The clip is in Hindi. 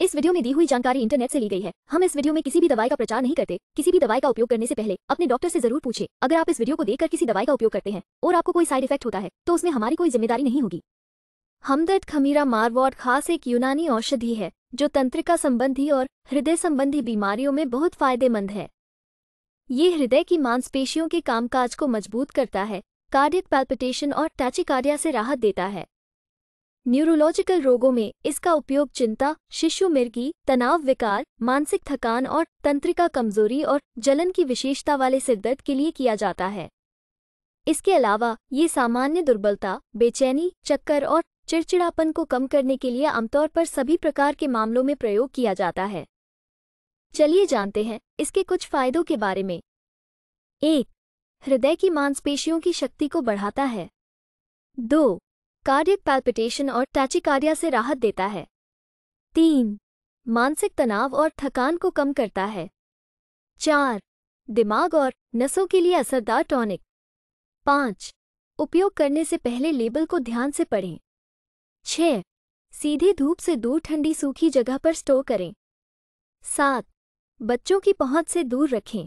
इस वीडियो में दी हुई जानकारी इंटरनेट से ली गई है हम इस वीडियो में किसी भी दवाई का प्रचार नहीं करते किसी भी दवाई का उपयोग करने से पहले अपने डॉक्टर से जरूर पूछे अगर आप इस वीडियो को देखकर किसी दवाई का उपयोग करते हैं और आपको कोई साइड इफेक्ट होता है तो उसमें हमारी कोई जिम्मेदारी नहीं होगी हमदर्द खमीरा मारवॉट खास एक यूनानी औषधि है जो तंत्रिका संबंधी और हृदय संबंधी बीमारियों में बहुत फायदेमंद है ये हृदय की मांसपेशियों के कामकाज को मजबूत करता है कार्डिक पैल्पिटेशन और टैचिकार्डिया से राहत देता है न्यूरोलॉजिकल रोगों में इसका उपयोग चिंता शिशु मिर्गी तनाव विकार मानसिक थकान और तंत्रिका कमजोरी और जलन की विशेषता वाले सिरदर्द के लिए किया जाता है इसके अलावा ये सामान्य दुर्बलता बेचैनी चक्कर और चिड़चिड़ापन को कम करने के लिए आमतौर पर सभी प्रकार के मामलों में प्रयोग किया जाता है चलिए जानते हैं इसके कुछ फायदों के बारे में एक हृदय की मांसपेशियों की शक्ति को बढ़ाता है दो कार्डियक पैल्पिटेशन और टैचिकार्डिया से राहत देता है तीन मानसिक तनाव और थकान को कम करता है चार दिमाग और नसों के लिए असरदार टॉनिक पाँच उपयोग करने से पहले लेबल को ध्यान से पढ़ें छ सीधे धूप से दूर ठंडी सूखी जगह पर स्टोर करें सात बच्चों की पहुंच से दूर रखें